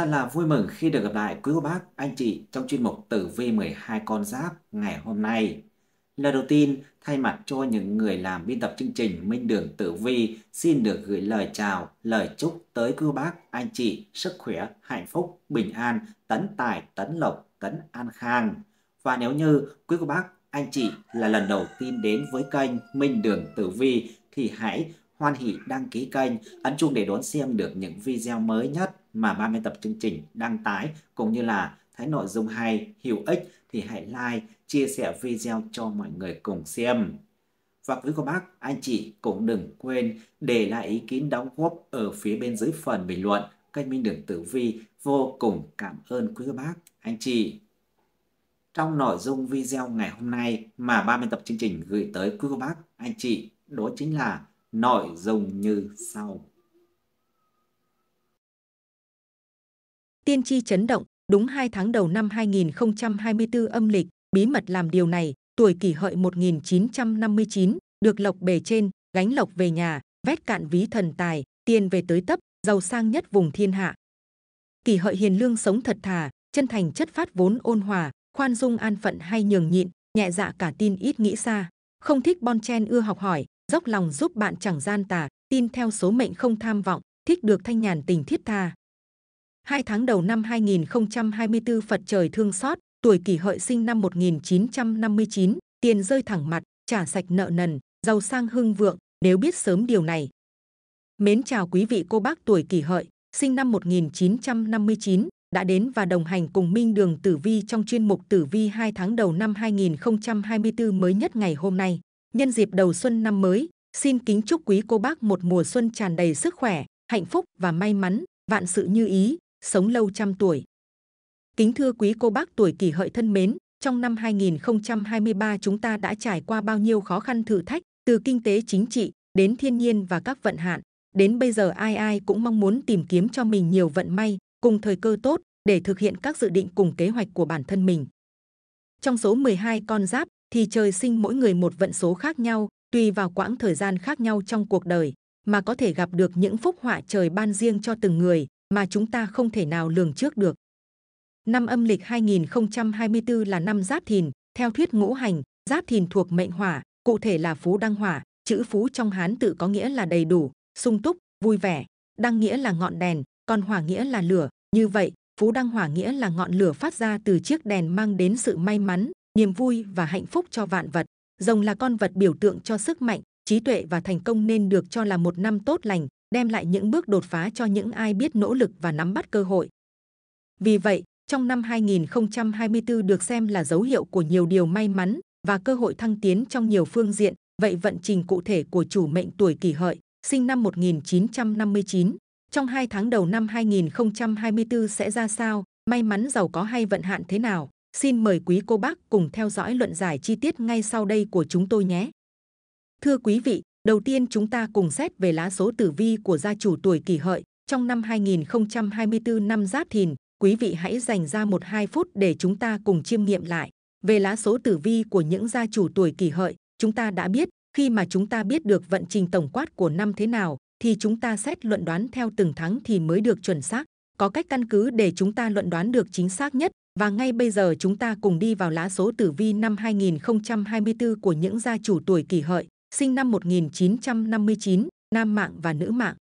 Thật là vui mừng khi được gặp lại quý cô bác, anh chị trong chuyên mục Tử Vi 12 con giáp ngày hôm nay. Lời đầu tiên, thay mặt cho những người làm biên tập chương trình Minh Đường Tử Vi xin được gửi lời chào, lời chúc tới quý cô bác, anh chị sức khỏe, hạnh phúc, bình an, tấn tài, tấn lộc, tấn an khang. Và nếu như quý cô bác, anh chị là lần đầu tiên đến với kênh Minh Đường Tử Vi thì hãy hoan hỷ đăng ký kênh, ấn chuông để đón xem được những video mới nhất mà 30 tập chương trình đăng tải cũng như là thấy nội dung hay, hữu ích thì hãy like, chia sẻ video cho mọi người cùng xem. Và quý cô bác, anh chị cũng đừng quên để lại ý kiến đóng góp ở phía bên dưới phần bình luận. Kênh Minh Đường Tử Vi vô cùng cảm ơn quý cô bác, anh chị. Trong nội dung video ngày hôm nay mà 30 tập chương trình gửi tới quý cô bác, anh chị, đó chính là nội dung như sau. tiên tri chấn động, đúng 2 tháng đầu năm 2024 âm lịch, bí mật làm điều này, tuổi kỷ hợi 1959, được lộc bề trên, gánh lộc về nhà, vét cạn ví thần tài, tiền về tới tấp, giàu sang nhất vùng thiên hạ. Kỷ hợi hiền lương sống thật thà, chân thành chất phát vốn ôn hòa, khoan dung an phận hay nhường nhịn, nhẹ dạ cả tin ít nghĩ xa, không thích bon chen ưa học hỏi, dốc lòng giúp bạn chẳng gian tà, tin theo số mệnh không tham vọng, thích được thanh nhàn tình thiết tha. Hai tháng đầu năm 2024 Phật trời thương xót, tuổi kỷ hợi sinh năm 1959, tiền rơi thẳng mặt, trả sạch nợ nần, giàu sang hưng vượng, nếu biết sớm điều này. Mến chào quý vị cô bác tuổi kỷ hợi, sinh năm 1959, đã đến và đồng hành cùng Minh Đường Tử Vi trong chuyên mục Tử Vi 2 tháng đầu năm 2024 mới nhất ngày hôm nay. Nhân dịp đầu xuân năm mới, xin kính chúc quý cô bác một mùa xuân tràn đầy sức khỏe, hạnh phúc và may mắn, vạn sự như ý, sống lâu trăm tuổi. Kính thưa quý cô bác tuổi kỷ hợi thân mến, trong năm 2023 chúng ta đã trải qua bao nhiêu khó khăn thử thách, từ kinh tế chính trị đến thiên nhiên và các vận hạn. Đến bây giờ ai ai cũng mong muốn tìm kiếm cho mình nhiều vận may, cùng thời cơ tốt để thực hiện các dự định cùng kế hoạch của bản thân mình. Trong số 12 con giáp thì trời sinh mỗi người một vận số khác nhau, tùy vào quãng thời gian khác nhau trong cuộc đời mà có thể gặp được những phúc họa trời ban riêng cho từng người, mà chúng ta không thể nào lường trước được. Năm âm lịch 2024 là năm Giáp Thìn, theo thuyết ngũ hành, Giáp Thìn thuộc mệnh hỏa, cụ thể là Phú Đăng Hỏa, chữ Phú trong Hán tự có nghĩa là đầy đủ, sung túc, vui vẻ, Đăng nghĩa là ngọn đèn, còn Hỏa nghĩa là lửa, như vậy, Phú Đăng Hỏa nghĩa là ngọn lửa phát ra từ chiếc đèn mang đến sự may mắn, niềm vui và hạnh phúc cho vạn vật. Rồng là con vật biểu tượng cho sức mạnh, trí tuệ và thành công nên được cho là một năm tốt lành, đem lại những bước đột phá cho những ai biết nỗ lực và nắm bắt cơ hội. Vì vậy, trong năm 2024 được xem là dấu hiệu của nhiều điều may mắn và cơ hội thăng tiến trong nhiều phương diện. Vậy vận trình cụ thể của chủ mệnh tuổi kỷ hợi, sinh năm 1959, trong hai tháng đầu năm 2024 sẽ ra sao, may mắn giàu có hay vận hạn thế nào? Xin mời quý cô bác cùng theo dõi luận giải chi tiết ngay sau đây của chúng tôi nhé. Thưa quý vị, Đầu tiên chúng ta cùng xét về lá số tử vi của gia chủ tuổi kỷ hợi. Trong năm 2024 năm giáp thìn, quý vị hãy dành ra 1-2 phút để chúng ta cùng chiêm nghiệm lại. Về lá số tử vi của những gia chủ tuổi kỷ hợi, chúng ta đã biết, khi mà chúng ta biết được vận trình tổng quát của năm thế nào, thì chúng ta xét luận đoán theo từng tháng thì mới được chuẩn xác. Có cách căn cứ để chúng ta luận đoán được chính xác nhất. Và ngay bây giờ chúng ta cùng đi vào lá số tử vi năm 2024 của những gia chủ tuổi kỷ hợi sinh năm 1959, nam mạng và nữ mạng.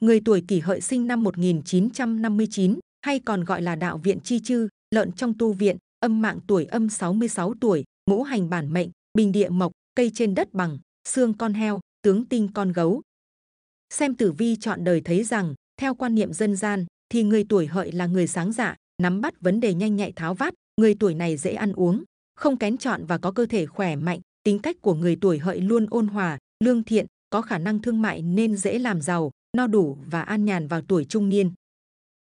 Người tuổi kỷ hợi sinh năm 1959 hay còn gọi là đạo viện chi chư, lợn trong tu viện, âm mạng tuổi âm 66 tuổi, ngũ hành bản mệnh, bình địa mộc, cây trên đất bằng, xương con heo, tướng tinh con gấu. Xem tử vi chọn đời thấy rằng, theo quan niệm dân gian, thì người tuổi hợi là người sáng dạ, nắm bắt vấn đề nhanh nhạy tháo vát, người tuổi này dễ ăn uống, không kén chọn và có cơ thể khỏe mạnh, tính cách của người tuổi hợi luôn ôn hòa lương thiện có khả năng thương mại nên dễ làm giàu no đủ và an nhàn vào tuổi trung niên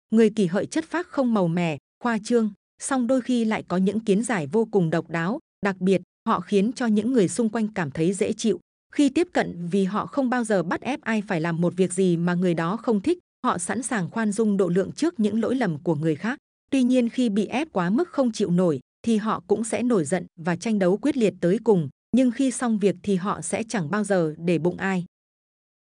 người kỷ hợi chất phác không màu mè khoa trương song đôi khi lại có những kiến giải vô cùng độc đáo đặc biệt họ khiến cho những người xung quanh cảm thấy dễ chịu khi tiếp cận vì họ không bao giờ bắt ép ai phải làm một việc gì mà người đó không thích họ sẵn sàng khoan dung độ lượng trước những lỗi lầm của người khác tuy nhiên khi bị ép quá mức không chịu nổi thì họ cũng sẽ nổi giận và tranh đấu quyết liệt tới cùng nhưng khi xong việc thì họ sẽ chẳng bao giờ để bụng ai.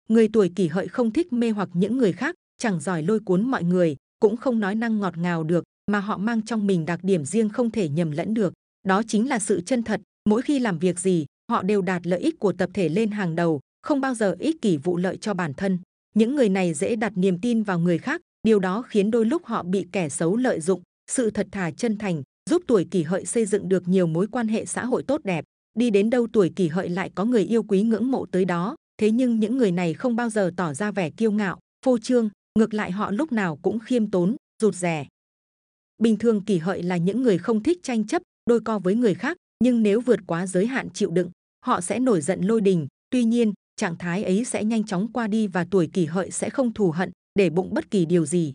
Người tuổi kỷ hợi không thích mê hoặc những người khác, chẳng giỏi lôi cuốn mọi người, cũng không nói năng ngọt ngào được, mà họ mang trong mình đặc điểm riêng không thể nhầm lẫn được. Đó chính là sự chân thật, mỗi khi làm việc gì, họ đều đạt lợi ích của tập thể lên hàng đầu, không bao giờ ích kỷ vụ lợi cho bản thân. Những người này dễ đặt niềm tin vào người khác, điều đó khiến đôi lúc họ bị kẻ xấu lợi dụng. Sự thật thà chân thành giúp tuổi kỷ hợi xây dựng được nhiều mối quan hệ xã hội tốt đẹp đi đến đâu tuổi kỷ hợi lại có người yêu quý ngưỡng mộ tới đó thế nhưng những người này không bao giờ tỏ ra vẻ kiêu ngạo phô trương ngược lại họ lúc nào cũng khiêm tốn rụt rè bình thường kỷ hợi là những người không thích tranh chấp đôi co với người khác nhưng nếu vượt quá giới hạn chịu đựng họ sẽ nổi giận lôi đình tuy nhiên trạng thái ấy sẽ nhanh chóng qua đi và tuổi kỷ hợi sẽ không thù hận để bụng bất kỳ điều gì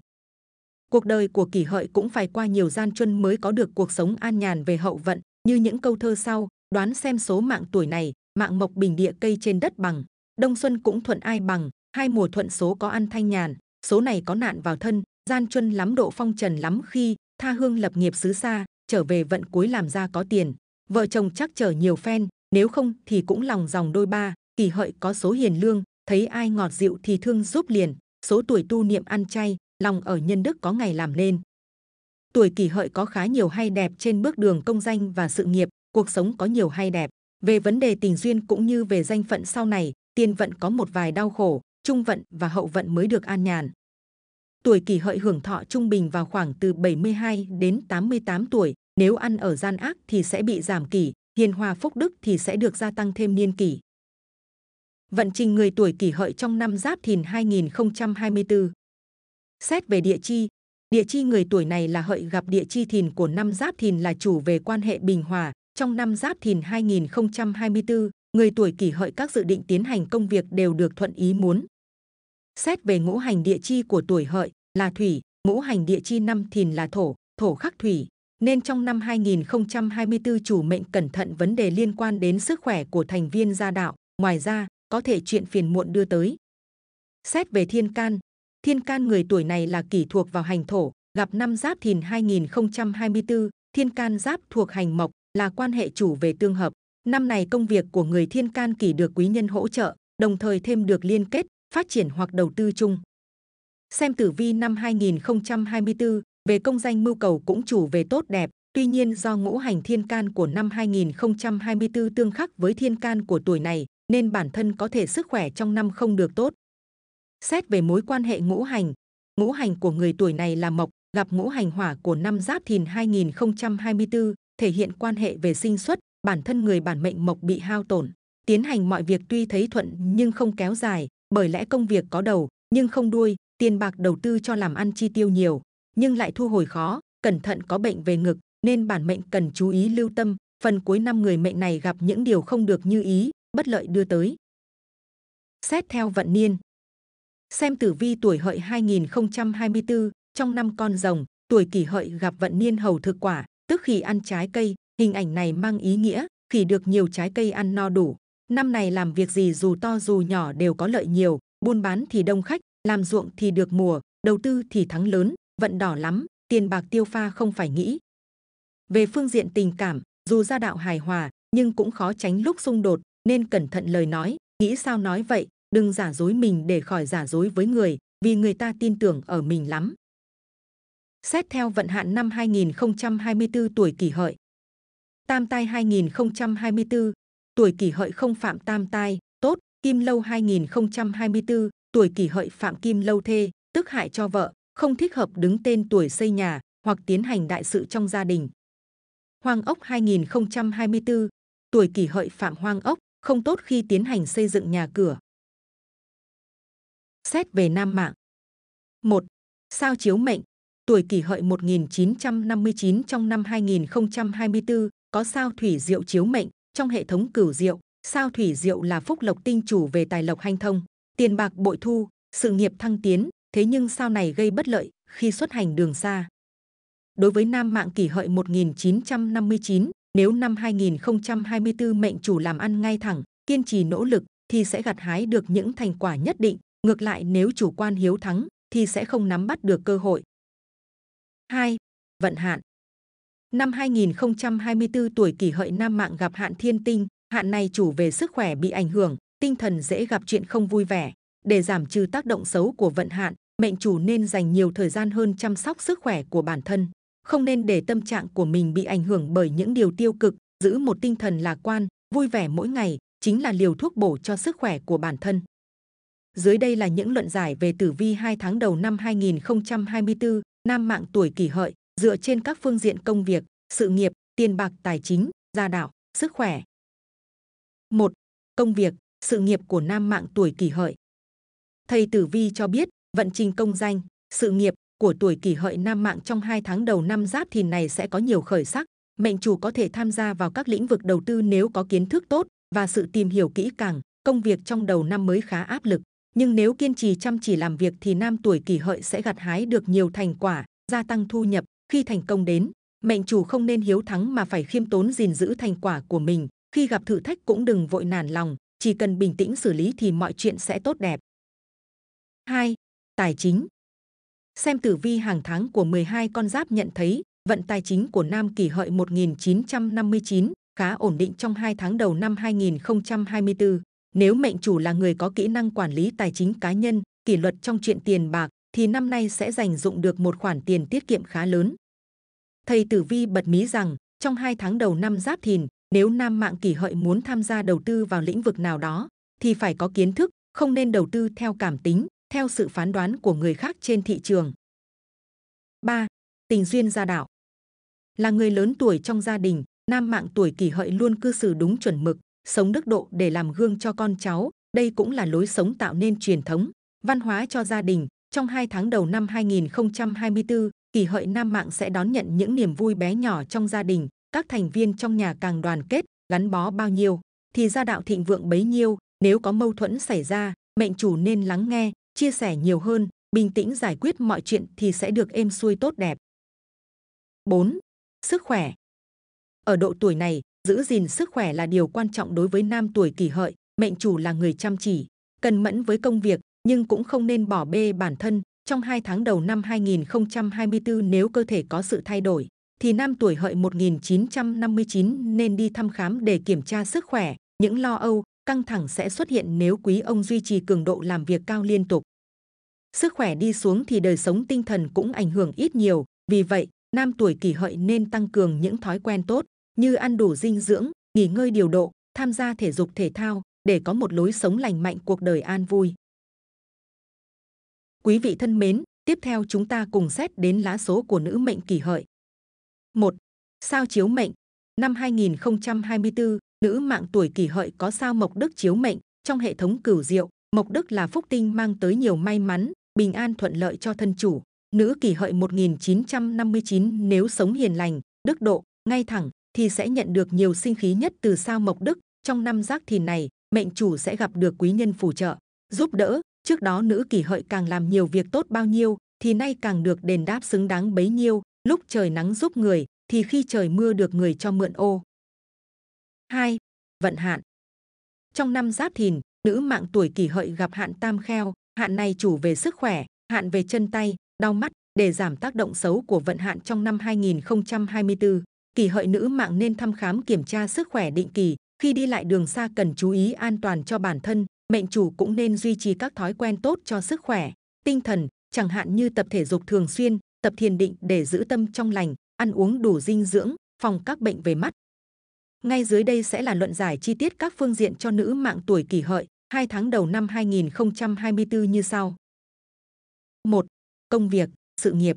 cuộc đời của kỷ hợi cũng phải qua nhiều gian truân mới có được cuộc sống an nhàn về hậu vận như những câu thơ sau đoán xem số mạng tuổi này mạng mộc bình địa cây trên đất bằng đông xuân cũng thuận ai bằng hai mùa thuận số có ăn thanh nhàn số này có nạn vào thân gian chuân lắm độ phong trần lắm khi tha hương lập nghiệp xứ xa trở về vận cuối làm ra có tiền vợ chồng chắc chờ nhiều phen nếu không thì cũng lòng dòng đôi ba kỳ hợi có số hiền lương thấy ai ngọt dịu thì thương giúp liền số tuổi tu niệm ăn chay lòng ở nhân đức có ngày làm nên tuổi kỷ hợi có khá nhiều hay đẹp trên bước đường công danh và sự nghiệp cuộc sống có nhiều hay đẹp về vấn đề tình duyên cũng như về danh phận sau này tiên vận có một vài đau khổ trung vận và hậu vận mới được an nhàn tuổi kỷ hợi hưởng thọ trung bình vào khoảng từ 72 đến 88 tuổi nếu ăn ở gian ác thì sẽ bị giảm kỷ hiền hòa phúc đức thì sẽ được gia tăng thêm niên kỷ vận trình người tuổi kỷ hợi trong năm giáp thìn 2024 xét về địa chi địa chi người tuổi này là hợi gặp địa chi thìn của năm giáp thìn là chủ về quan hệ bình hòa trong năm Giáp Thìn 2024, người tuổi kỷ hợi các dự định tiến hành công việc đều được thuận ý muốn. Xét về ngũ hành địa chi của tuổi hợi là thủy, ngũ hành địa chi năm thìn là thổ, thổ khắc thủy. Nên trong năm 2024 chủ mệnh cẩn thận vấn đề liên quan đến sức khỏe của thành viên gia đạo. Ngoài ra, có thể chuyện phiền muộn đưa tới. Xét về thiên can, thiên can người tuổi này là kỷ thuộc vào hành thổ, gặp năm giáp thìn 2024, thiên can giáp thuộc hành mộc, là quan hệ chủ về tương hợp. Năm này công việc của người thiên can kỷ được quý nhân hỗ trợ, đồng thời thêm được liên kết, phát triển hoặc đầu tư chung. Xem tử vi năm 2024, về công danh mưu cầu cũng chủ về tốt đẹp, tuy nhiên do ngũ hành thiên can của năm 2024 tương khắc với thiên can của tuổi này, nên bản thân có thể sức khỏe trong năm không được tốt. Xét về mối quan hệ ngũ hành, ngũ hành của người tuổi này là mộc, gặp ngũ hành hỏa của năm giáp thìn 2024, thể hiện quan hệ về sinh xuất, bản thân người bản mệnh mộc bị hao tổn. Tiến hành mọi việc tuy thấy thuận nhưng không kéo dài, bởi lẽ công việc có đầu nhưng không đuôi, tiền bạc đầu tư cho làm ăn chi tiêu nhiều, nhưng lại thu hồi khó, cẩn thận có bệnh về ngực, nên bản mệnh cần chú ý lưu tâm, phần cuối năm người mệnh này gặp những điều không được như ý, bất lợi đưa tới. Xét theo vận niên. Xem tử vi tuổi hợi 2024, trong năm con rồng, tuổi kỷ hợi gặp vận niên hầu thực quả, tức khi ăn trái cây hình ảnh này mang ý nghĩa khi được nhiều trái cây ăn no đủ năm này làm việc gì dù to dù nhỏ đều có lợi nhiều buôn bán thì đông khách làm ruộng thì được mùa đầu tư thì thắng lớn vận đỏ lắm tiền bạc tiêu pha không phải nghĩ về phương diện tình cảm dù gia đạo hài hòa nhưng cũng khó tránh lúc xung đột nên cẩn thận lời nói nghĩ sao nói vậy đừng giả dối mình để khỏi giả dối với người vì người ta tin tưởng ở mình lắm xét theo vận hạn năm 2024 tuổi kỷ hợi. Tam tai 2024, tuổi kỷ hợi không phạm tam tai, tốt, kim lâu 2024, tuổi kỷ hợi phạm kim lâu thê, tức hại cho vợ, không thích hợp đứng tên tuổi xây nhà hoặc tiến hành đại sự trong gia đình. Hoang ốc 2024, tuổi kỷ hợi phạm hoang ốc, không tốt khi tiến hành xây dựng nhà cửa. Xét về nam mạng. 1. Sao chiếu mệnh tuổi kỷ hợi 1959 trong năm 2024, có sao thủy diệu chiếu mệnh, trong hệ thống cửu diệu, sao thủy diệu là phúc lộc tinh chủ về tài lộc hanh thông, tiền bạc bội thu, sự nghiệp thăng tiến, thế nhưng sao này gây bất lợi khi xuất hành đường xa. Đối với nam mạng kỷ hợi 1959, nếu năm 2024 mệnh chủ làm ăn ngay thẳng, kiên trì nỗ lực thì sẽ gặt hái được những thành quả nhất định, ngược lại nếu chủ quan hiếu thắng thì sẽ không nắm bắt được cơ hội, 2. Vận hạn Năm 2024 tuổi kỷ hợi Nam Mạng gặp hạn thiên tinh, hạn này chủ về sức khỏe bị ảnh hưởng, tinh thần dễ gặp chuyện không vui vẻ. Để giảm trừ tác động xấu của vận hạn, mệnh chủ nên dành nhiều thời gian hơn chăm sóc sức khỏe của bản thân. Không nên để tâm trạng của mình bị ảnh hưởng bởi những điều tiêu cực, giữ một tinh thần lạc quan, vui vẻ mỗi ngày, chính là liều thuốc bổ cho sức khỏe của bản thân. Dưới đây là những luận giải về tử vi 2 tháng đầu năm 2024 nam mạng tuổi kỷ hợi dựa trên các phương diện công việc, sự nghiệp, tiền bạc tài chính, gia đạo, sức khỏe. 1. Công việc, sự nghiệp của nam mạng tuổi kỷ hợi. Thầy Tử Vi cho biết, vận trình công danh, sự nghiệp của tuổi kỷ hợi nam mạng trong 2 tháng đầu năm giáp thìn này sẽ có nhiều khởi sắc, mệnh chủ có thể tham gia vào các lĩnh vực đầu tư nếu có kiến thức tốt và sự tìm hiểu kỹ càng, công việc trong đầu năm mới khá áp lực nhưng nếu kiên trì chăm chỉ làm việc thì nam tuổi kỷ hợi sẽ gặt hái được nhiều thành quả, gia tăng thu nhập khi thành công đến. Mệnh chủ không nên hiếu thắng mà phải khiêm tốn gìn giữ thành quả của mình. Khi gặp thử thách cũng đừng vội nản lòng, chỉ cần bình tĩnh xử lý thì mọi chuyện sẽ tốt đẹp. 2. Tài chính Xem tử vi hàng tháng của 12 con giáp nhận thấy vận tài chính của Nam Kỷ Hợi 1959 khá ổn định trong 2 tháng đầu năm 2024. Nếu mệnh chủ là người có kỹ năng quản lý tài chính cá nhân, kỷ luật trong chuyện tiền bạc, thì năm nay sẽ dành dụng được một khoản tiền tiết kiệm khá lớn. Thầy Tử Vi bật mí rằng, trong hai tháng đầu năm Giáp Thìn, nếu nam mạng kỷ hợi muốn tham gia đầu tư vào lĩnh vực nào đó, thì phải có kiến thức, không nên đầu tư theo cảm tính, theo sự phán đoán của người khác trên thị trường. 3. Tình duyên gia đạo Là người lớn tuổi trong gia đình, nam mạng tuổi kỷ hợi luôn cư xử đúng chuẩn mực, sống đức độ để làm gương cho con cháu. Đây cũng là lối sống tạo nên truyền thống, văn hóa cho gia đình. Trong hai tháng đầu năm 2024, kỳ hợi Nam Mạng sẽ đón nhận những niềm vui bé nhỏ trong gia đình. Các thành viên trong nhà càng đoàn kết, gắn bó bao nhiêu, thì gia đạo thịnh vượng bấy nhiêu. Nếu có mâu thuẫn xảy ra, mệnh chủ nên lắng nghe, chia sẻ nhiều hơn, bình tĩnh giải quyết mọi chuyện thì sẽ được êm xuôi tốt đẹp. 4. Sức khỏe Ở độ tuổi này, giữ gìn sức khỏe là điều quan trọng đối với nam tuổi kỷ hợi mệnh chủ là người chăm chỉ cần mẫn với công việc nhưng cũng không nên bỏ bê bản thân trong hai tháng đầu năm 2024 nếu cơ thể có sự thay đổi thì nam tuổi hợi 1959 nên đi thăm khám để kiểm tra sức khỏe những lo âu căng thẳng sẽ xuất hiện nếu quý ông duy trì cường độ làm việc cao liên tục sức khỏe đi xuống thì đời sống tinh thần cũng ảnh hưởng ít nhiều vì vậy nam tuổi kỷ hợi nên tăng cường những thói quen tốt như ăn đủ dinh dưỡng, nghỉ ngơi điều độ, tham gia thể dục thể thao để có một lối sống lành mạnh cuộc đời an vui. Quý vị thân mến, tiếp theo chúng ta cùng xét đến lá số của nữ mệnh kỷ hợi. 1. Sao chiếu mệnh Năm 2024, nữ mạng tuổi kỷ hợi có sao mộc đức chiếu mệnh trong hệ thống cửu diệu. Mộc đức là phúc tinh mang tới nhiều may mắn, bình an thuận lợi cho thân chủ. Nữ kỷ hợi 1959 nếu sống hiền lành, đức độ, ngay thẳng, thì sẽ nhận được nhiều sinh khí nhất từ sao mộc đức. Trong năm giác thìn này, mệnh chủ sẽ gặp được quý nhân phù trợ, giúp đỡ. Trước đó nữ kỷ hợi càng làm nhiều việc tốt bao nhiêu, thì nay càng được đền đáp xứng đáng bấy nhiêu. Lúc trời nắng giúp người, thì khi trời mưa được người cho mượn ô. 2. Vận hạn Trong năm giáp thìn, nữ mạng tuổi kỷ hợi gặp hạn tam kheo, hạn này chủ về sức khỏe, hạn về chân tay, đau mắt để giảm tác động xấu của vận hạn trong năm 2024 kỳ hợi nữ mạng nên thăm khám kiểm tra sức khỏe định kỳ. Khi đi lại đường xa cần chú ý an toàn cho bản thân, mệnh chủ cũng nên duy trì các thói quen tốt cho sức khỏe, tinh thần, chẳng hạn như tập thể dục thường xuyên, tập thiền định để giữ tâm trong lành, ăn uống đủ dinh dưỡng, phòng các bệnh về mắt. Ngay dưới đây sẽ là luận giải chi tiết các phương diện cho nữ mạng tuổi kỷ hợi, 2 tháng đầu năm 2024 như sau. 1. Công việc, sự nghiệp.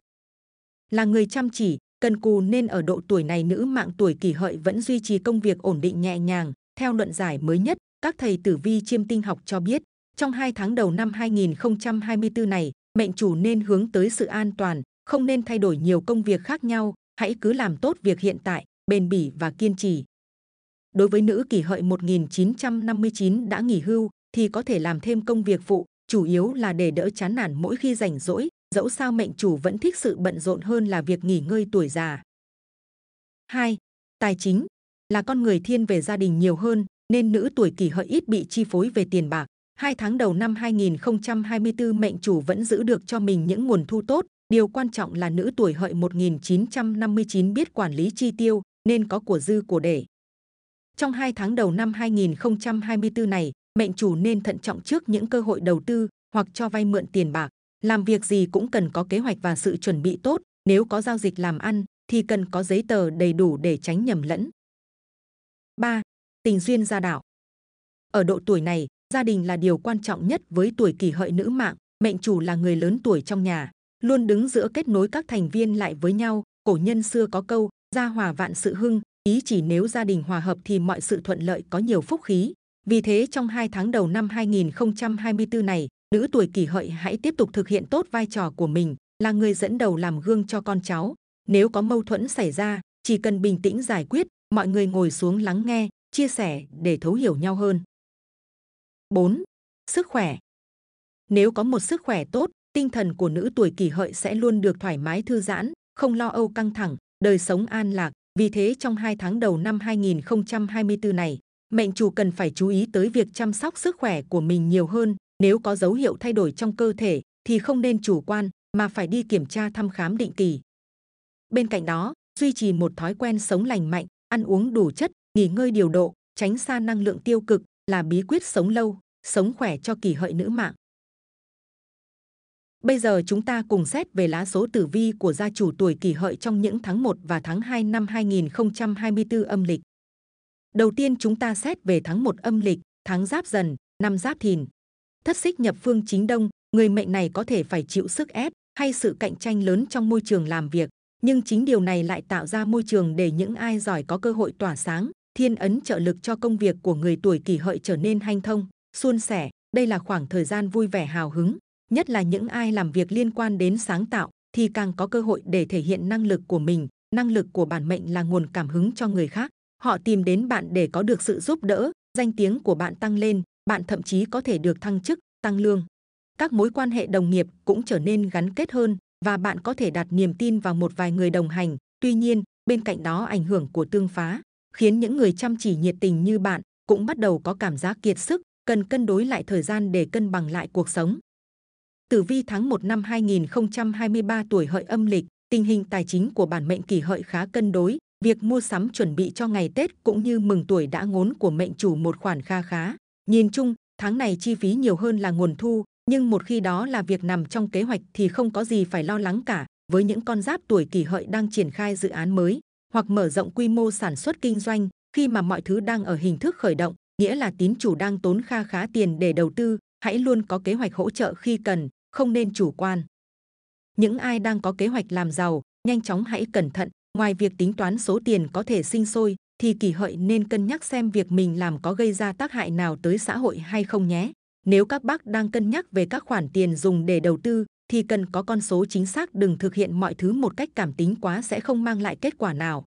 Là người chăm chỉ, cần cù nên ở độ tuổi này nữ mạng tuổi kỷ hợi vẫn duy trì công việc ổn định nhẹ nhàng. Theo luận giải mới nhất, các thầy tử vi chiêm tinh học cho biết, trong hai tháng đầu năm 2024 này, mệnh chủ nên hướng tới sự an toàn, không nên thay đổi nhiều công việc khác nhau, hãy cứ làm tốt việc hiện tại, bền bỉ và kiên trì. Đối với nữ kỷ hợi 1959 đã nghỉ hưu thì có thể làm thêm công việc phụ, chủ yếu là để đỡ chán nản mỗi khi rảnh rỗi, dẫu sao mệnh chủ vẫn thích sự bận rộn hơn là việc nghỉ ngơi tuổi già. 2. Tài chính là con người thiên về gia đình nhiều hơn, nên nữ tuổi kỷ hợi ít bị chi phối về tiền bạc. Hai tháng đầu năm 2024 mệnh chủ vẫn giữ được cho mình những nguồn thu tốt. Điều quan trọng là nữ tuổi hợi 1959 biết quản lý chi tiêu nên có của dư của để. Trong hai tháng đầu năm 2024 này, mệnh chủ nên thận trọng trước những cơ hội đầu tư hoặc cho vay mượn tiền bạc làm việc gì cũng cần có kế hoạch và sự chuẩn bị tốt nếu có giao dịch làm ăn thì cần có giấy tờ đầy đủ để tránh nhầm lẫn 3. tình duyên gia đạo ở độ tuổi này gia đình là điều quan trọng nhất với tuổi kỷ hợi nữ mạng mệnh chủ là người lớn tuổi trong nhà luôn đứng giữa kết nối các thành viên lại với nhau cổ nhân xưa có câu gia hòa vạn sự hưng ý chỉ nếu gia đình hòa hợp thì mọi sự thuận lợi có nhiều phúc khí vì thế trong hai tháng đầu năm 2024 này nữ tuổi kỷ hợi hãy tiếp tục thực hiện tốt vai trò của mình, là người dẫn đầu làm gương cho con cháu. Nếu có mâu thuẫn xảy ra, chỉ cần bình tĩnh giải quyết, mọi người ngồi xuống lắng nghe, chia sẻ để thấu hiểu nhau hơn. 4. Sức khỏe Nếu có một sức khỏe tốt, tinh thần của nữ tuổi kỷ hợi sẽ luôn được thoải mái thư giãn, không lo âu căng thẳng, đời sống an lạc. Vì thế trong hai tháng đầu năm 2024 này, mệnh chủ cần phải chú ý tới việc chăm sóc sức khỏe của mình nhiều hơn, nếu có dấu hiệu thay đổi trong cơ thể thì không nên chủ quan mà phải đi kiểm tra thăm khám định kỳ. Bên cạnh đó, duy trì một thói quen sống lành mạnh, ăn uống đủ chất, nghỉ ngơi điều độ, tránh xa năng lượng tiêu cực là bí quyết sống lâu, sống khỏe cho kỳ hợi nữ mạng. Bây giờ chúng ta cùng xét về lá số tử vi của gia chủ tuổi kỳ hợi trong những tháng 1 và tháng 2 năm 2024 âm lịch. Đầu tiên chúng ta xét về tháng 1 âm lịch, tháng giáp dần, năm giáp thìn thất xích nhập phương chính đông người mệnh này có thể phải chịu sức ép hay sự cạnh tranh lớn trong môi trường làm việc nhưng chính điều này lại tạo ra môi trường để những ai giỏi có cơ hội tỏa sáng thiên ấn trợ lực cho công việc của người tuổi kỷ hợi trở nên hanh thông suôn sẻ đây là khoảng thời gian vui vẻ hào hứng nhất là những ai làm việc liên quan đến sáng tạo thì càng có cơ hội để thể hiện năng lực của mình năng lực của bản mệnh là nguồn cảm hứng cho người khác họ tìm đến bạn để có được sự giúp đỡ danh tiếng của bạn tăng lên bạn thậm chí có thể được thăng chức, tăng lương. Các mối quan hệ đồng nghiệp cũng trở nên gắn kết hơn và bạn có thể đặt niềm tin vào một vài người đồng hành. Tuy nhiên, bên cạnh đó ảnh hưởng của tương phá khiến những người chăm chỉ nhiệt tình như bạn cũng bắt đầu có cảm giác kiệt sức, cần cân đối lại thời gian để cân bằng lại cuộc sống. Tử vi tháng 1 năm 2023 tuổi hợi âm lịch, tình hình tài chính của bản mệnh kỷ hợi khá cân đối, việc mua sắm chuẩn bị cho ngày Tết cũng như mừng tuổi đã ngốn của mệnh chủ một khoản kha khá. Nhìn chung, tháng này chi phí nhiều hơn là nguồn thu, nhưng một khi đó là việc nằm trong kế hoạch thì không có gì phải lo lắng cả. Với những con giáp tuổi kỷ hợi đang triển khai dự án mới hoặc mở rộng quy mô sản xuất kinh doanh, khi mà mọi thứ đang ở hình thức khởi động, nghĩa là tín chủ đang tốn kha khá tiền để đầu tư, hãy luôn có kế hoạch hỗ trợ khi cần, không nên chủ quan. Những ai đang có kế hoạch làm giàu, nhanh chóng hãy cẩn thận, ngoài việc tính toán số tiền có thể sinh sôi, thì kỳ hợi nên cân nhắc xem việc mình làm có gây ra tác hại nào tới xã hội hay không nhé. Nếu các bác đang cân nhắc về các khoản tiền dùng để đầu tư, thì cần có con số chính xác đừng thực hiện mọi thứ một cách cảm tính quá sẽ không mang lại kết quả nào.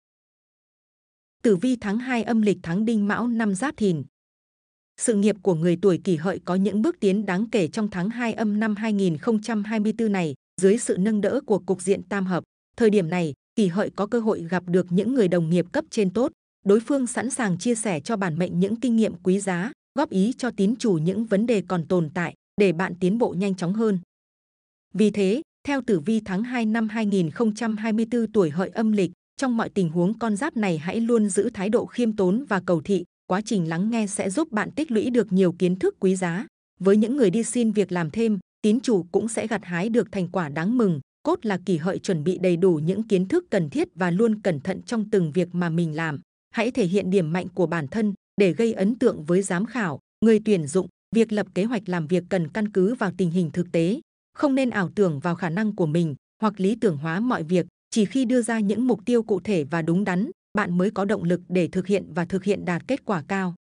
Tử vi tháng 2 âm lịch tháng Đinh Mão năm Giáp Thìn sự nghiệp của người tuổi kỷ hợi có những bước tiến đáng kể trong tháng 2 âm năm 2024 này, dưới sự nâng đỡ của cục diện tam hợp. Thời điểm này, kỷ hợi có cơ hội gặp được những người đồng nghiệp cấp trên tốt, đối phương sẵn sàng chia sẻ cho bản mệnh những kinh nghiệm quý giá, góp ý cho tín chủ những vấn đề còn tồn tại để bạn tiến bộ nhanh chóng hơn. Vì thế, theo tử vi tháng 2 năm 2024 tuổi hợi âm lịch, trong mọi tình huống con giáp này hãy luôn giữ thái độ khiêm tốn và cầu thị, quá trình lắng nghe sẽ giúp bạn tích lũy được nhiều kiến thức quý giá. Với những người đi xin việc làm thêm, tín chủ cũng sẽ gặt hái được thành quả đáng mừng, cốt là kỳ hợi chuẩn bị đầy đủ những kiến thức cần thiết và luôn cẩn thận trong từng việc mà mình làm hãy thể hiện điểm mạnh của bản thân để gây ấn tượng với giám khảo, người tuyển dụng. Việc lập kế hoạch làm việc cần căn cứ vào tình hình thực tế, không nên ảo tưởng vào khả năng của mình hoặc lý tưởng hóa mọi việc. Chỉ khi đưa ra những mục tiêu cụ thể và đúng đắn, bạn mới có động lực để thực hiện và thực hiện đạt kết quả cao.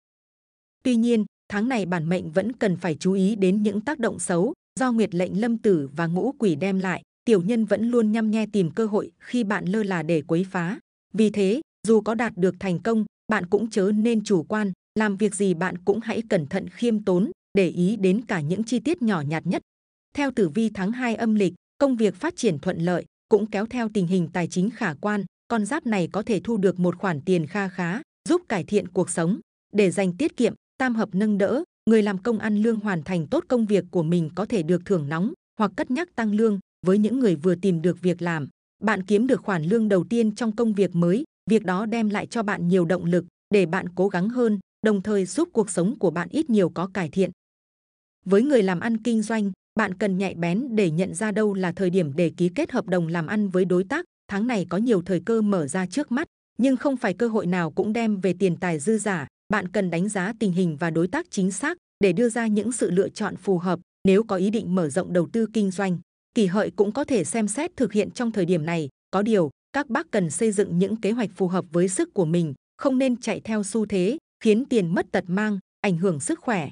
Tuy nhiên, tháng này bản mệnh vẫn cần phải chú ý đến những tác động xấu do nguyệt lệnh lâm tử và ngũ quỷ đem lại. Tiểu nhân vẫn luôn nhăm nhe tìm cơ hội khi bạn lơ là để quấy phá. Vì thế, dù có đạt được thành công bạn cũng chớ nên chủ quan làm việc gì bạn cũng hãy cẩn thận khiêm tốn để ý đến cả những chi tiết nhỏ nhặt nhất theo tử vi tháng 2 âm lịch công việc phát triển thuận lợi cũng kéo theo tình hình tài chính khả quan con giáp này có thể thu được một khoản tiền kha khá giúp cải thiện cuộc sống để dành tiết kiệm tam hợp nâng đỡ người làm công ăn lương hoàn thành tốt công việc của mình có thể được thưởng nóng hoặc cất nhắc tăng lương với những người vừa tìm được việc làm. Bạn kiếm được khoản lương đầu tiên trong công việc mới, Việc đó đem lại cho bạn nhiều động lực để bạn cố gắng hơn, đồng thời giúp cuộc sống của bạn ít nhiều có cải thiện. Với người làm ăn kinh doanh, bạn cần nhạy bén để nhận ra đâu là thời điểm để ký kết hợp đồng làm ăn với đối tác. Tháng này có nhiều thời cơ mở ra trước mắt, nhưng không phải cơ hội nào cũng đem về tiền tài dư giả. Bạn cần đánh giá tình hình và đối tác chính xác để đưa ra những sự lựa chọn phù hợp nếu có ý định mở rộng đầu tư kinh doanh. Kỳ hợi cũng có thể xem xét thực hiện trong thời điểm này, có điều các bác cần xây dựng những kế hoạch phù hợp với sức của mình, không nên chạy theo xu thế, khiến tiền mất tật mang, ảnh hưởng sức khỏe.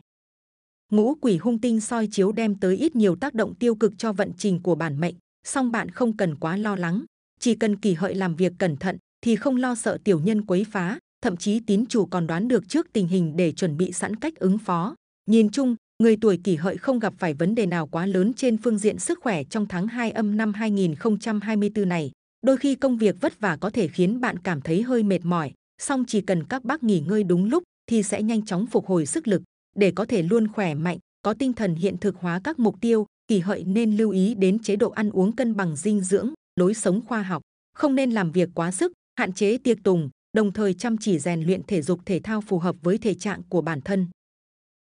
Ngũ quỷ hung tinh soi chiếu đem tới ít nhiều tác động tiêu cực cho vận trình của bản mệnh, song bạn không cần quá lo lắng, chỉ cần kỳ hợi làm việc cẩn thận thì không lo sợ tiểu nhân quấy phá, thậm chí tín chủ còn đoán được trước tình hình để chuẩn bị sẵn cách ứng phó. Nhìn chung, người tuổi kỷ hợi không gặp phải vấn đề nào quá lớn trên phương diện sức khỏe trong tháng 2 âm năm 2024 này. Đôi khi công việc vất vả có thể khiến bạn cảm thấy hơi mệt mỏi, song chỉ cần các bác nghỉ ngơi đúng lúc thì sẽ nhanh chóng phục hồi sức lực để có thể luôn khỏe mạnh, có tinh thần hiện thực hóa các mục tiêu. Kỳ hợi nên lưu ý đến chế độ ăn uống cân bằng dinh dưỡng, lối sống khoa học, không nên làm việc quá sức, hạn chế tiệc tùng, đồng thời chăm chỉ rèn luyện thể dục thể thao phù hợp với thể trạng của bản thân.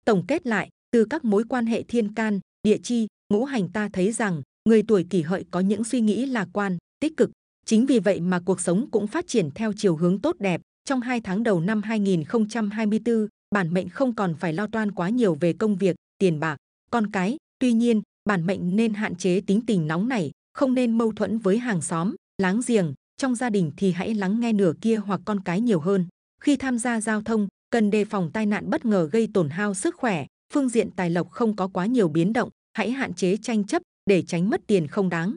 Tổng kết lại, từ các mối quan hệ thiên can, địa chi, ngũ hành ta thấy rằng người tuổi kỷ hợi có những suy nghĩ lạc quan, tích cực, Chính vì vậy mà cuộc sống cũng phát triển theo chiều hướng tốt đẹp. Trong hai tháng đầu năm 2024, bản mệnh không còn phải lo toan quá nhiều về công việc, tiền bạc, con cái. Tuy nhiên, bản mệnh nên hạn chế tính tình nóng nảy, không nên mâu thuẫn với hàng xóm, láng giềng. Trong gia đình thì hãy lắng nghe nửa kia hoặc con cái nhiều hơn. Khi tham gia giao thông, cần đề phòng tai nạn bất ngờ gây tổn hao sức khỏe. Phương diện tài lộc không có quá nhiều biến động, hãy hạn chế tranh chấp để tránh mất tiền không đáng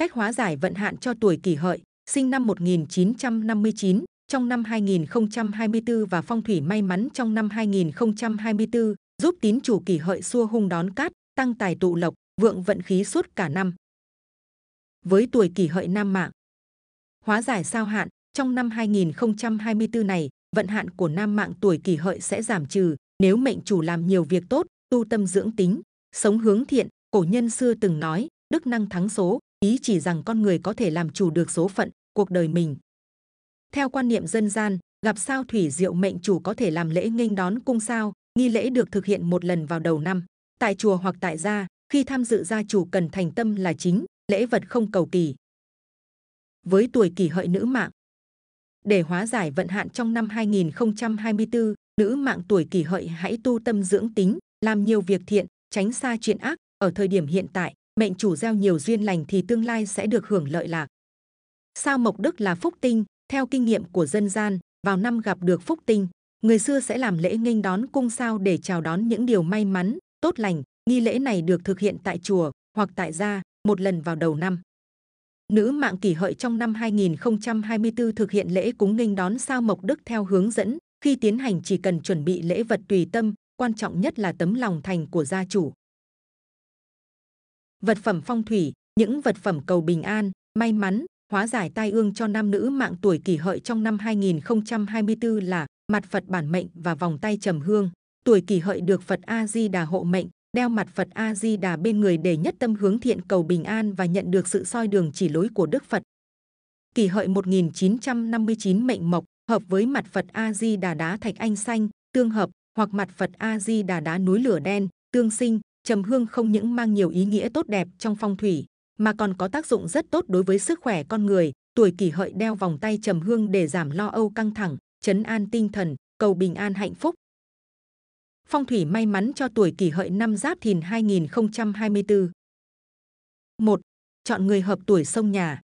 cách hóa giải vận hạn cho tuổi kỷ hợi, sinh năm 1959, trong năm 2024 và phong thủy may mắn trong năm 2024, giúp tín chủ kỷ hợi xua hung đón cát, tăng tài tụ lộc, vượng vận khí suốt cả năm. Với tuổi kỷ hợi nam mạng, hóa giải sao hạn, trong năm 2024 này, vận hạn của nam mạng tuổi kỷ hợi sẽ giảm trừ, nếu mệnh chủ làm nhiều việc tốt, tu tâm dưỡng tính, sống hướng thiện, cổ nhân xưa từng nói, đức năng thắng số, ý chỉ rằng con người có thể làm chủ được số phận, cuộc đời mình. Theo quan niệm dân gian, gặp sao thủy diệu mệnh chủ có thể làm lễ nghênh đón cung sao, nghi lễ được thực hiện một lần vào đầu năm, tại chùa hoặc tại gia, khi tham dự gia chủ cần thành tâm là chính, lễ vật không cầu kỳ. Với tuổi kỷ hợi nữ mạng, để hóa giải vận hạn trong năm 2024, nữ mạng tuổi kỷ hợi hãy tu tâm dưỡng tính, làm nhiều việc thiện, tránh xa chuyện ác ở thời điểm hiện tại mệnh chủ gieo nhiều duyên lành thì tương lai sẽ được hưởng lợi lạc. Sao mộc đức là phúc tinh, theo kinh nghiệm của dân gian, vào năm gặp được phúc tinh, người xưa sẽ làm lễ nghênh đón cung sao để chào đón những điều may mắn, tốt lành. Nghi lễ này được thực hiện tại chùa hoặc tại gia một lần vào đầu năm. Nữ mạng kỷ hợi trong năm 2024 thực hiện lễ cúng nghênh đón sao mộc đức theo hướng dẫn. Khi tiến hành chỉ cần chuẩn bị lễ vật tùy tâm, quan trọng nhất là tấm lòng thành của gia chủ vật phẩm phong thủy, những vật phẩm cầu bình an, may mắn, hóa giải tai ương cho nam nữ mạng tuổi kỷ hợi trong năm 2024 là mặt Phật bản mệnh và vòng tay trầm hương. Tuổi kỷ hợi được Phật A Di Đà hộ mệnh, đeo mặt Phật A Di Đà bên người để nhất tâm hướng thiện cầu bình an và nhận được sự soi đường chỉ lối của Đức Phật. Kỷ hợi 1959 mệnh mộc hợp với mặt Phật A Di Đà đá thạch anh xanh, tương hợp hoặc mặt Phật A Di Đà đá núi lửa đen, tương sinh, trầm hương không những mang nhiều ý nghĩa tốt đẹp trong phong thủy mà còn có tác dụng rất tốt đối với sức khỏe con người tuổi kỷ hợi đeo vòng tay trầm hương để giảm lo âu căng thẳng chấn an tinh thần cầu bình an hạnh phúc phong thủy may mắn cho tuổi kỷ hợi năm giáp thìn 2024 1. chọn người hợp tuổi sông nhà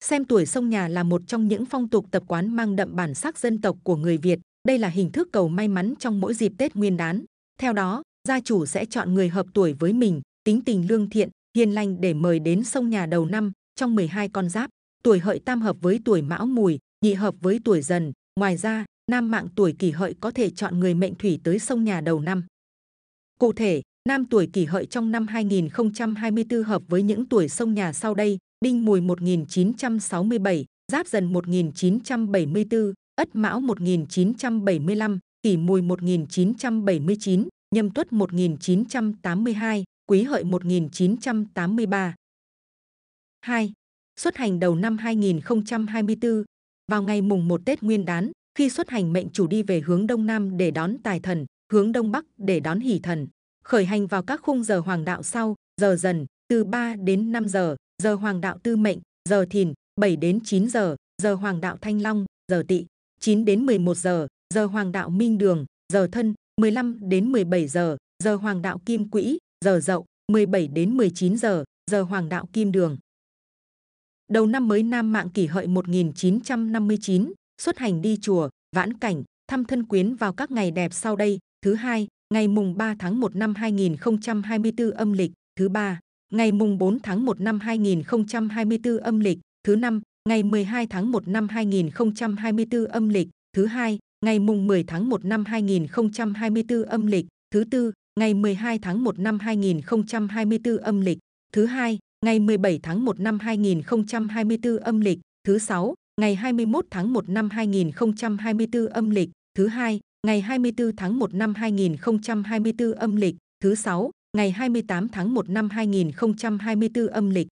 xem tuổi sông nhà là một trong những phong tục tập quán mang đậm bản sắc dân tộc của người Việt đây là hình thức cầu may mắn trong mỗi dịp Tết Nguyên Đán theo đó gia chủ sẽ chọn người hợp tuổi với mình, tính tình lương thiện, hiền lành để mời đến sông nhà đầu năm trong 12 con giáp. Tuổi hợi tam hợp với tuổi mão mùi, nhị hợp với tuổi dần. Ngoài ra, nam mạng tuổi kỷ hợi có thể chọn người mệnh thủy tới sông nhà đầu năm. Cụ thể, nam tuổi kỷ hợi trong năm 2024 hợp với những tuổi sông nhà sau đây, đinh mùi 1967, giáp dần 1974, ất mão 1975, kỷ mùi 1979, Nhâm Tuất 1982, Quý Hợi 1983. 2. Xuất hành đầu năm 2024, vào ngày mùng 1 Tết Nguyên đán, khi xuất hành mệnh chủ đi về hướng Đông Nam để đón tài thần, hướng Đông Bắc để đón hỷ thần. Khởi hành vào các khung giờ hoàng đạo sau, giờ dần, từ 3 đến 5 giờ, giờ hoàng đạo tư mệnh, giờ thìn, 7 đến 9 giờ, giờ hoàng đạo thanh long, giờ tỵ, 9 đến 11 giờ, giờ hoàng đạo minh đường, giờ thân, 15 đến 17 giờ, giờ hoàng đạo kim quỹ, giờ dậu, 17 đến 19 giờ, giờ hoàng đạo kim đường. Đầu năm mới Nam Mạng kỷ hợi 1959, xuất hành đi chùa, vãn cảnh, thăm thân quyến vào các ngày đẹp sau đây, thứ hai, ngày mùng 3 tháng 1 năm 2024 âm lịch, thứ ba, ngày mùng 4 tháng 1 năm 2024 âm lịch, thứ năm, ngày 12 tháng 1 năm 2024 âm lịch, thứ hai, ngày mùng 10 tháng 1 năm 2024 âm lịch, thứ tư, ngày 12 tháng 1 năm 2024 âm lịch, thứ hai, ngày 17 tháng 1 năm 2024 âm lịch, thứ sáu, ngày 21 tháng 1 năm 2024 âm lịch, thứ hai, ngày 24 tháng 1 năm 2024 âm lịch, thứ sáu, ngày 28 tháng 1 năm 2024 âm lịch.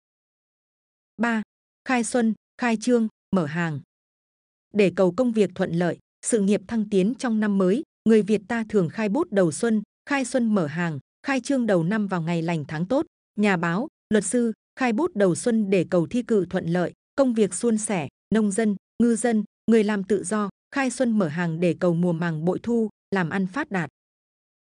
3. Khai xuân, khai trương, mở hàng. Để cầu công việc thuận lợi, sự nghiệp thăng tiến trong năm mới người việt ta thường khai bút đầu xuân khai xuân mở hàng khai trương đầu năm vào ngày lành tháng tốt nhà báo luật sư khai bút đầu xuân để cầu thi cử thuận lợi công việc suôn sẻ nông dân ngư dân người làm tự do khai xuân mở hàng để cầu mùa màng bội thu làm ăn phát đạt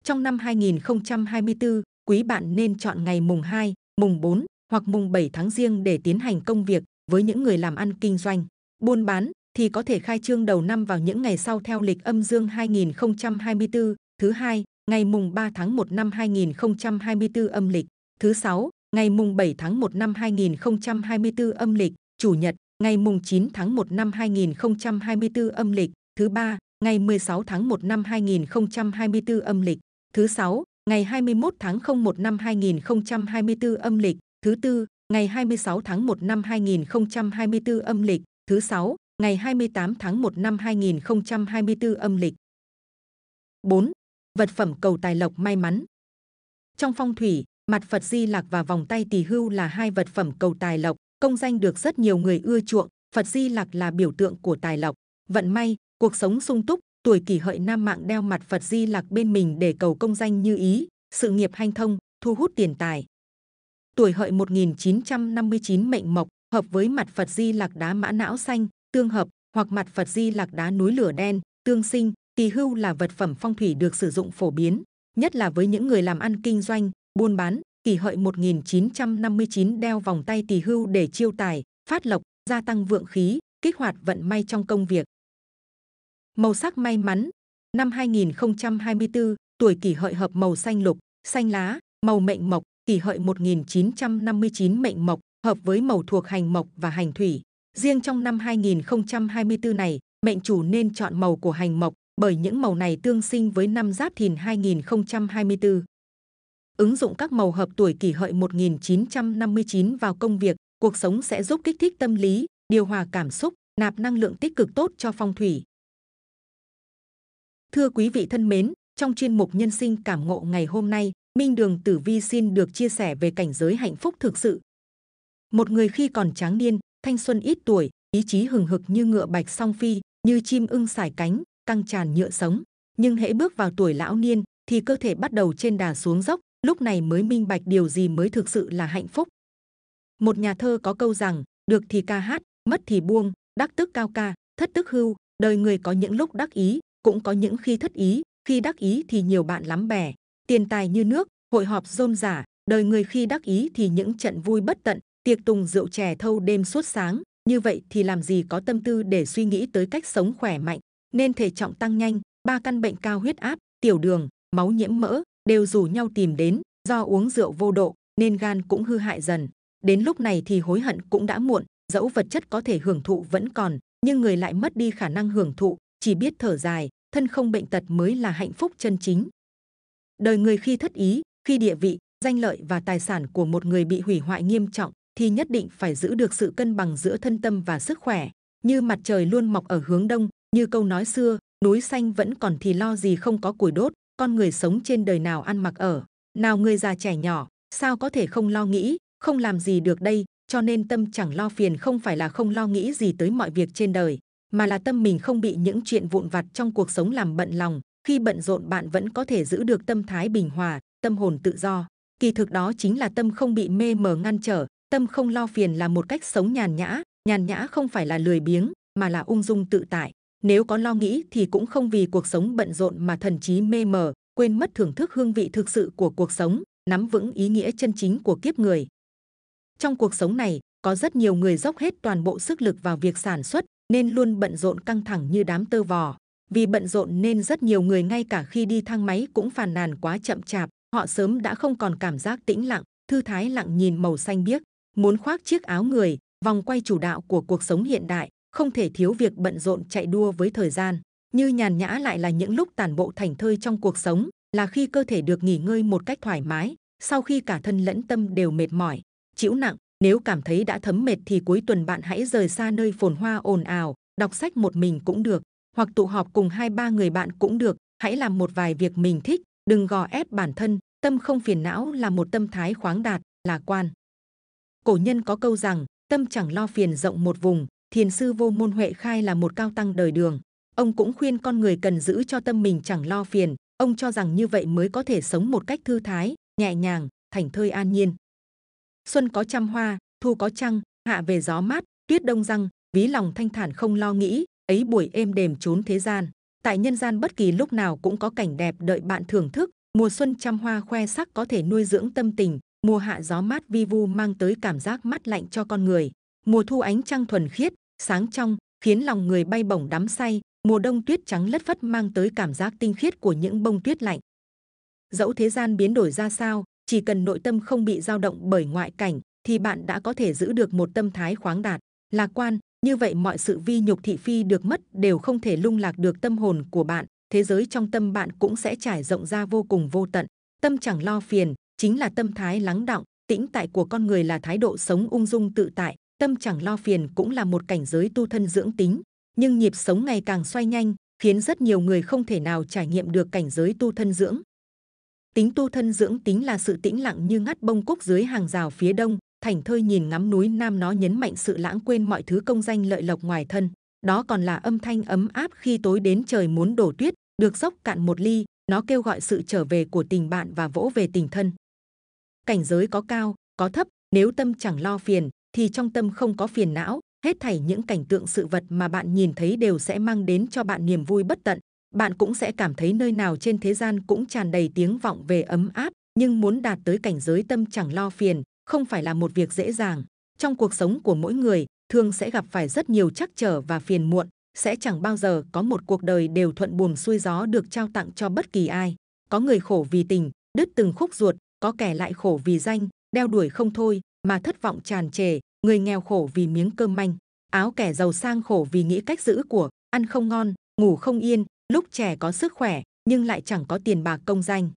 trong năm 2024 quý bạn nên chọn ngày mùng 2, mùng 4 hoặc mùng 7 tháng riêng để tiến hành công việc với những người làm ăn kinh doanh buôn bán thì có thể khai trương đầu năm vào những ngày sau theo lịch âm dương 2024, thứ hai, ngày mùng 3 tháng 1 năm 2024 âm lịch, thứ sáu, ngày mùng 7 tháng 1 năm 2024 âm lịch, chủ nhật, ngày mùng 9 tháng 1 năm 2024 âm lịch, thứ ba, ngày 16 tháng 1 năm 2024 âm lịch, thứ sáu, ngày 21 tháng 01 năm 2024 âm lịch, thứ tư, ngày 26 tháng 1 năm 2024 âm lịch, thứ sáu, ngày 28 tháng 1 năm 2024 âm lịch. 4. Vật phẩm cầu tài lộc may mắn. Trong phong thủy, mặt Phật Di Lặc và vòng tay Tỳ Hưu là hai vật phẩm cầu tài lộc, công danh được rất nhiều người ưa chuộng, Phật Di Lặc là biểu tượng của tài lộc, vận may, cuộc sống sung túc, tuổi kỷ hợi nam mạng đeo mặt Phật Di Lặc bên mình để cầu công danh như ý, sự nghiệp hanh thông, thu hút tiền tài. Tuổi hợi 1959 mệnh mộc, hợp với mặt Phật Di Lặc đá mã não xanh, tương hợp hoặc mặt Phật Di lạc đá núi lửa đen, tương sinh, tỳ hưu là vật phẩm phong thủy được sử dụng phổ biến, nhất là với những người làm ăn kinh doanh, buôn bán. Kỷ hợi 1959 đeo vòng tay tỳ hưu để chiêu tài, phát lộc, gia tăng vượng khí, kích hoạt vận may trong công việc. Màu sắc may mắn Năm 2024, tuổi kỷ hợi hợp màu xanh lục, xanh lá, màu mệnh mộc, kỷ hợi 1959 mệnh mộc, hợp với màu thuộc hành mộc và hành thủy. Riêng trong năm 2024 này, mệnh chủ nên chọn màu của hành mộc bởi những màu này tương sinh với năm giáp thìn 2024. Ứng dụng các màu hợp tuổi kỷ hợi 1959 vào công việc, cuộc sống sẽ giúp kích thích tâm lý, điều hòa cảm xúc, nạp năng lượng tích cực tốt cho phong thủy. Thưa quý vị thân mến, trong chuyên mục Nhân sinh cảm ngộ ngày hôm nay, Minh Đường Tử Vi xin được chia sẻ về cảnh giới hạnh phúc thực sự. Một người khi còn tráng niên, thanh xuân ít tuổi, ý chí hừng hực như ngựa bạch song phi, như chim ưng sải cánh, căng tràn nhựa sống. Nhưng hễ bước vào tuổi lão niên, thì cơ thể bắt đầu trên đà xuống dốc, lúc này mới minh bạch điều gì mới thực sự là hạnh phúc. Một nhà thơ có câu rằng, được thì ca hát, mất thì buông, đắc tức cao ca, thất tức hưu, đời người có những lúc đắc ý, cũng có những khi thất ý, khi đắc ý thì nhiều bạn lắm bè, tiền tài như nước, hội họp rôm giả, đời người khi đắc ý thì những trận vui bất tận, tiệc tùng rượu chè thâu đêm suốt sáng, như vậy thì làm gì có tâm tư để suy nghĩ tới cách sống khỏe mạnh, nên thể trọng tăng nhanh, ba căn bệnh cao huyết áp, tiểu đường, máu nhiễm mỡ đều rủ nhau tìm đến, do uống rượu vô độ nên gan cũng hư hại dần. Đến lúc này thì hối hận cũng đã muộn, dẫu vật chất có thể hưởng thụ vẫn còn, nhưng người lại mất đi khả năng hưởng thụ, chỉ biết thở dài, thân không bệnh tật mới là hạnh phúc chân chính. Đời người khi thất ý, khi địa vị, danh lợi và tài sản của một người bị hủy hoại nghiêm trọng, thì nhất định phải giữ được sự cân bằng giữa thân tâm và sức khỏe. Như mặt trời luôn mọc ở hướng đông, như câu nói xưa, núi xanh vẫn còn thì lo gì không có củi đốt, con người sống trên đời nào ăn mặc ở, nào người già trẻ nhỏ, sao có thể không lo nghĩ, không làm gì được đây, cho nên tâm chẳng lo phiền không phải là không lo nghĩ gì tới mọi việc trên đời, mà là tâm mình không bị những chuyện vụn vặt trong cuộc sống làm bận lòng, khi bận rộn bạn vẫn có thể giữ được tâm thái bình hòa, tâm hồn tự do. Kỳ thực đó chính là tâm không bị mê mờ ngăn trở, Tâm không lo phiền là một cách sống nhàn nhã, nhàn nhã không phải là lười biếng, mà là ung dung tự tại. Nếu có lo nghĩ thì cũng không vì cuộc sống bận rộn mà thần trí mê mờ, quên mất thưởng thức hương vị thực sự của cuộc sống, nắm vững ý nghĩa chân chính của kiếp người. Trong cuộc sống này, có rất nhiều người dốc hết toàn bộ sức lực vào việc sản xuất nên luôn bận rộn căng thẳng như đám tơ vò. Vì bận rộn nên rất nhiều người ngay cả khi đi thang máy cũng phàn nàn quá chậm chạp, họ sớm đã không còn cảm giác tĩnh lặng, thư thái lặng nhìn màu xanh biếc muốn khoác chiếc áo người, vòng quay chủ đạo của cuộc sống hiện đại, không thể thiếu việc bận rộn chạy đua với thời gian. Như nhàn nhã lại là những lúc tản bộ thành thơi trong cuộc sống, là khi cơ thể được nghỉ ngơi một cách thoải mái, sau khi cả thân lẫn tâm đều mệt mỏi, chịu nặng. Nếu cảm thấy đã thấm mệt thì cuối tuần bạn hãy rời xa nơi phồn hoa ồn ào, đọc sách một mình cũng được, hoặc tụ họp cùng hai ba người bạn cũng được. Hãy làm một vài việc mình thích, đừng gò ép bản thân, tâm không phiền não là một tâm thái khoáng đạt, lạc quan cổ nhân có câu rằng tâm chẳng lo phiền rộng một vùng thiền sư vô môn huệ khai là một cao tăng đời đường ông cũng khuyên con người cần giữ cho tâm mình chẳng lo phiền ông cho rằng như vậy mới có thể sống một cách thư thái nhẹ nhàng thành thơi an nhiên xuân có trăm hoa thu có trăng hạ về gió mát tuyết đông răng ví lòng thanh thản không lo nghĩ ấy buổi êm đềm trốn thế gian tại nhân gian bất kỳ lúc nào cũng có cảnh đẹp đợi bạn thưởng thức mùa xuân trăm hoa khoe sắc có thể nuôi dưỡng tâm tình Mùa hạ gió mát vi vu mang tới cảm giác mát lạnh cho con người. Mùa thu ánh trăng thuần khiết, sáng trong, khiến lòng người bay bổng đắm say. Mùa đông tuyết trắng lất phất mang tới cảm giác tinh khiết của những bông tuyết lạnh. Dẫu thế gian biến đổi ra sao, chỉ cần nội tâm không bị dao động bởi ngoại cảnh, thì bạn đã có thể giữ được một tâm thái khoáng đạt, lạc quan. Như vậy mọi sự vi nhục thị phi được mất đều không thể lung lạc được tâm hồn của bạn. Thế giới trong tâm bạn cũng sẽ trải rộng ra vô cùng vô tận. Tâm chẳng lo phiền, chính là tâm thái lắng đọng tĩnh tại của con người là thái độ sống ung dung tự tại tâm chẳng lo phiền cũng là một cảnh giới tu thân dưỡng tính nhưng nhịp sống ngày càng xoay nhanh khiến rất nhiều người không thể nào trải nghiệm được cảnh giới tu thân dưỡng tính tu thân dưỡng tính là sự tĩnh lặng như ngắt bông cúc dưới hàng rào phía đông thành thơi nhìn ngắm núi nam nó nhấn mạnh sự lãng quên mọi thứ công danh lợi lộc ngoài thân đó còn là âm thanh ấm áp khi tối đến trời muốn đổ tuyết được dốc cạn một ly nó kêu gọi sự trở về của tình bạn và vỗ về tình thân cảnh giới có cao có thấp nếu tâm chẳng lo phiền thì trong tâm không có phiền não hết thảy những cảnh tượng sự vật mà bạn nhìn thấy đều sẽ mang đến cho bạn niềm vui bất tận bạn cũng sẽ cảm thấy nơi nào trên thế gian cũng tràn đầy tiếng vọng về ấm áp nhưng muốn đạt tới cảnh giới tâm chẳng lo phiền không phải là một việc dễ dàng trong cuộc sống của mỗi người thường sẽ gặp phải rất nhiều trắc trở và phiền muộn sẽ chẳng bao giờ có một cuộc đời đều thuận buồm xuôi gió được trao tặng cho bất kỳ ai có người khổ vì tình đứt từng khúc ruột có kẻ lại khổ vì danh đeo đuổi không thôi mà thất vọng tràn trề người nghèo khổ vì miếng cơm manh áo kẻ giàu sang khổ vì nghĩ cách giữ của ăn không ngon ngủ không yên lúc trẻ có sức khỏe nhưng lại chẳng có tiền bạc công danh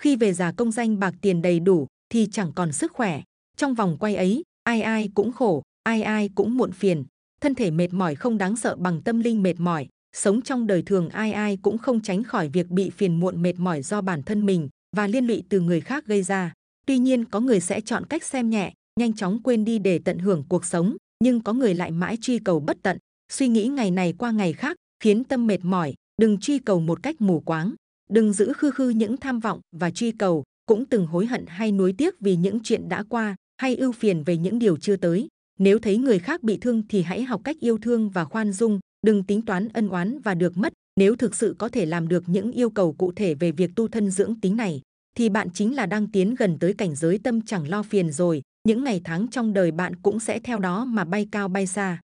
khi về già công danh bạc tiền đầy đủ thì chẳng còn sức khỏe trong vòng quay ấy ai ai cũng khổ ai ai cũng muộn phiền thân thể mệt mỏi không đáng sợ bằng tâm linh mệt mỏi sống trong đời thường ai ai cũng không tránh khỏi việc bị phiền muộn mệt mỏi do bản thân mình và liên lụy từ người khác gây ra. Tuy nhiên có người sẽ chọn cách xem nhẹ, nhanh chóng quên đi để tận hưởng cuộc sống, nhưng có người lại mãi truy cầu bất tận, suy nghĩ ngày này qua ngày khác, khiến tâm mệt mỏi, đừng truy cầu một cách mù quáng, đừng giữ khư khư những tham vọng và truy cầu, cũng từng hối hận hay nuối tiếc vì những chuyện đã qua, hay ưu phiền về những điều chưa tới. Nếu thấy người khác bị thương thì hãy học cách yêu thương và khoan dung, đừng tính toán ân oán và được mất nếu thực sự có thể làm được những yêu cầu cụ thể về việc tu thân dưỡng tính này, thì bạn chính là đang tiến gần tới cảnh giới tâm chẳng lo phiền rồi. Những ngày tháng trong đời bạn cũng sẽ theo đó mà bay cao bay xa.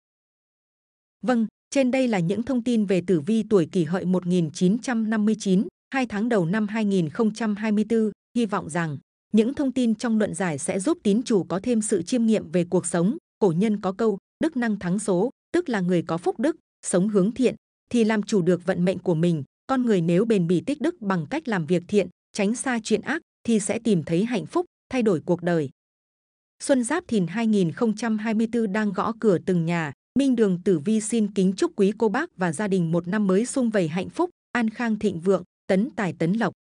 Vâng, trên đây là những thông tin về tử vi tuổi kỷ hợi 1959, hai tháng đầu năm 2024. Hy vọng rằng những thông tin trong luận giải sẽ giúp tín chủ có thêm sự chiêm nghiệm về cuộc sống. Cổ nhân có câu, đức năng thắng số, tức là người có phúc đức, sống hướng thiện, thì làm chủ được vận mệnh của mình. Con người nếu bền bỉ tích đức bằng cách làm việc thiện, tránh xa chuyện ác thì sẽ tìm thấy hạnh phúc, thay đổi cuộc đời. Xuân Giáp Thìn 2024 đang gõ cửa từng nhà. Minh Đường Tử Vi xin kính chúc quý cô bác và gia đình một năm mới sung vầy hạnh phúc, an khang thịnh vượng, tấn tài tấn lộc.